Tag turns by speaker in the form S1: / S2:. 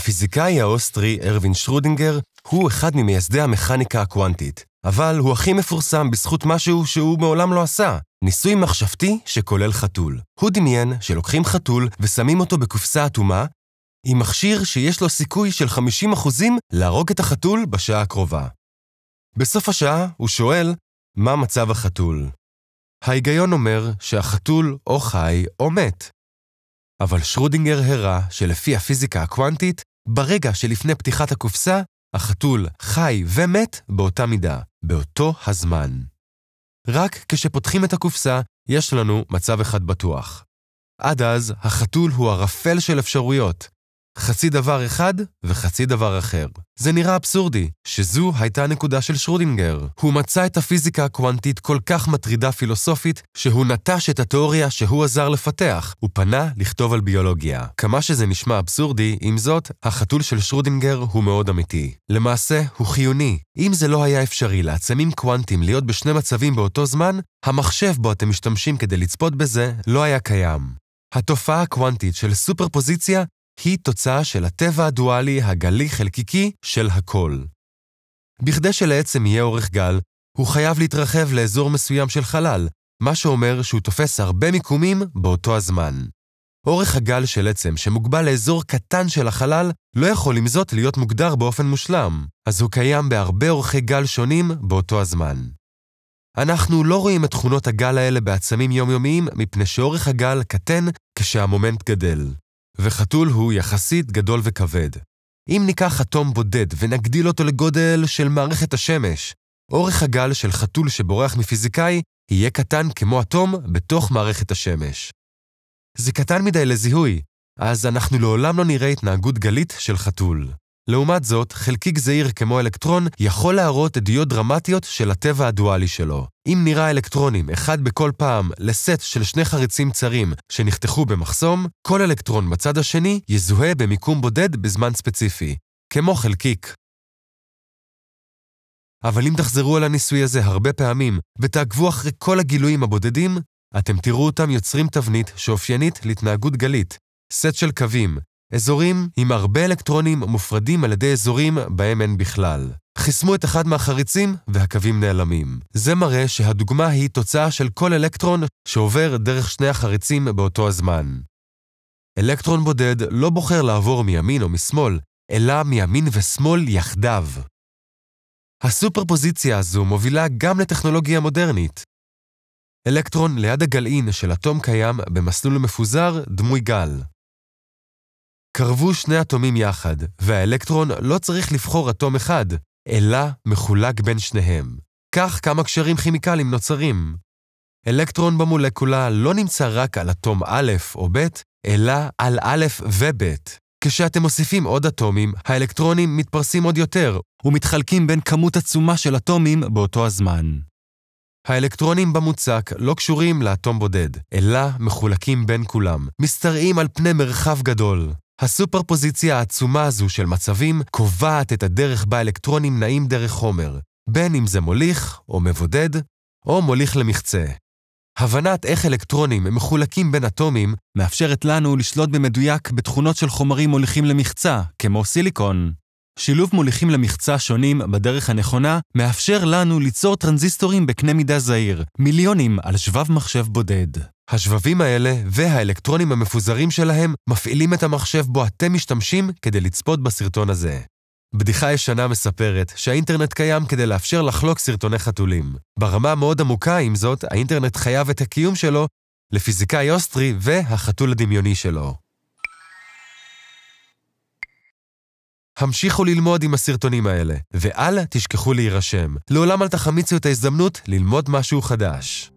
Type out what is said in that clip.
S1: הפיזיקאי האוסטרי ארווין שרודינגר הוא אחד ממייסדי המכניקה הקוונטית, אבל הוא הכי מפורסם בזכות משהו שהוא מעולם לא עשה, ניסוי מחשבתי שכולל חתול. הוא דמיין שלוקחים חתול ושמים אותו בקופסה אטומה, עם מכשיר שיש לו סיכוי של 50% להרוג את החתול בשעה הקרובה. בסוף השעה הוא שואל, מה מצב החתול? ההיגיון אומר שהחתול או חי או מת, אבל שרודינגר הראה שלפי הפיזיקה הקוונטית, ברגע שלפני פתיחת הקופסה, החתול חי ומת באותה מידה, באותו הזמן. רק כשפותחים את הקופסה, יש לנו מצב אחד בטוח. עד אז, החתול הוא ערפל של אפשרויות, חצי דבר אחד וחצי דבר אחר. זה נראה אבסורדי, שזו הייתה הנקודה של שרודינגר. הוא מצא את הפיזיקה הקוונטית כל כך מטרידה פילוסופית, שהוא נטש את התיאוריה שהוא עזר לפתח, ופנה לכתוב על ביולוגיה. כמה שזה נשמע אבסורדי, עם זאת, החתול של שרודינגר הוא מאוד אמיתי. למעשה, הוא חיוני. אם זה לא היה אפשרי לעצמים קוונטיים להיות בשני מצבים באותו זמן, המחשב בו אתם משתמשים כדי לצפות בזה לא היה קיים. התופעה הקוונטית של סופרפוזיציה היא תוצאה של הטבע הדואלי הגלי-חלקיקי של הכל. בכדי שלעצם יהיה אורך גל, הוא חייב להתרחב לאזור מסוים של חלל, מה שאומר שהוא תופס הרבה מיקומים באותו הזמן. אורך הגל של עצם שמוגבל לאזור קטן של החלל לא יכול עם זאת להיות מוגדר באופן מושלם, אז הוא קיים בהרבה אורכי גל שונים באותו הזמן. אנחנו לא רואים את תכונות הגל האלה בעצמים יומיומיים מפני שאורך הגל קטן כשהמומנט גדל. וחתול הוא יחסית גדול וכבד. אם ניקח אטום בודד ונגדיל אותו לגודל של מערכת השמש, אורך הגל של חתול שבורח מפיזיקאי יהיה קטן כמו אטום בתוך מערכת השמש. זה קטן מדי לזיהוי, אז אנחנו לעולם לא נראה התנהגות גלית של חתול. לעומת זאת, חלקיק זעיר כמו אלקטרון יכול להראות עדויות דרמטיות של הטבע הדואלי שלו. אם נראה אלקטרונים, אחד בכל פעם, לסט של שני חריצים צרים שנחתכו במחסום, כל אלקטרון בצד השני יזוהה במיקום בודד בזמן ספציפי, כמו חלקיק. אבל אם תחזרו על הניסוי הזה הרבה פעמים, ותעקבו אחרי כל הגילויים הבודדים, אתם תראו אותם יוצרים תבנית שאופיינית להתנהגות גלית, סט של קווים, אזורים עם הרבה אלקטרונים מופרדים על ידי אזורים בהם אין בכלל. חיסמו את אחד מהחריצים והקווים נעלמים. זה מראה שהדוגמה היא תוצאה של כל אלקטרון שעובר דרך שני החריצים באותו הזמן. אלקטרון בודד לא בוחר לעבור מימין או משמאל, אלא מימין ושמאל יחדיו. הסופרפוזיציה הזו מובילה גם לטכנולוגיה מודרנית. אלקטרון ליד הגלעין של אטום קיים במסלול מפוזר דמוי גל. קרבו שני אטומים יחד, והאלקטרון לא צריך לבחור אטום אחד, אלא מחולק בין שניהם. כך כמה קשרים כימיקליים נוצרים. אלקטרון במולקולה לא נמצא רק על אטום א' או ב', אלא על א' וב'. כשאתם מוסיפים עוד אטומים, האלקטרונים מתפרסים עוד יותר, ומתחלקים בין כמות עצומה של אטומים באותו הזמן. האלקטרונים במוצק לא קשורים לאטום בודד, אלא מחולקים בין כולם, משתרעים על פני מרחב גדול. הסופרפוזיציה העצומה הזו של מצבים קובעת את הדרך בה אלקטרונים נעים דרך חומר, בין אם זה מוליך או מבודד, או מוליך למחצה. הבנת איך אלקטרונים מחולקים בין אטומים מאפשרת לנו לשלוט במדויק בתכונות של חומרים מוליכים למחצה, כמו סיליקון. שילוב מוליכים למחצה שונים בדרך הנכונה מאפשר לנו ליצור טרנזיסטורים בקנה מידה זעיר, מיליונים על שבב מחשב בודד. השבבים האלה והאלקטרונים המפוזרים שלהם מפעילים את המחשב בו אתם משתמשים כדי לצפות בסרטון הזה. בדיחה ישנה מספרת שהאינטרנט קיים כדי לאפשר לחלוק סרטוני חתולים. ברמה מאוד עמוקה, עם זאת, האינטרנט חייב את הקיום שלו לפיזיקאי אוסטרי והחתול הדמיוני שלו. המשיכו ללמוד עם הסרטונים האלה, ואל תשכחו להירשם. לעולם אל תחמיצו את ההזדמנות ללמוד משהו חדש.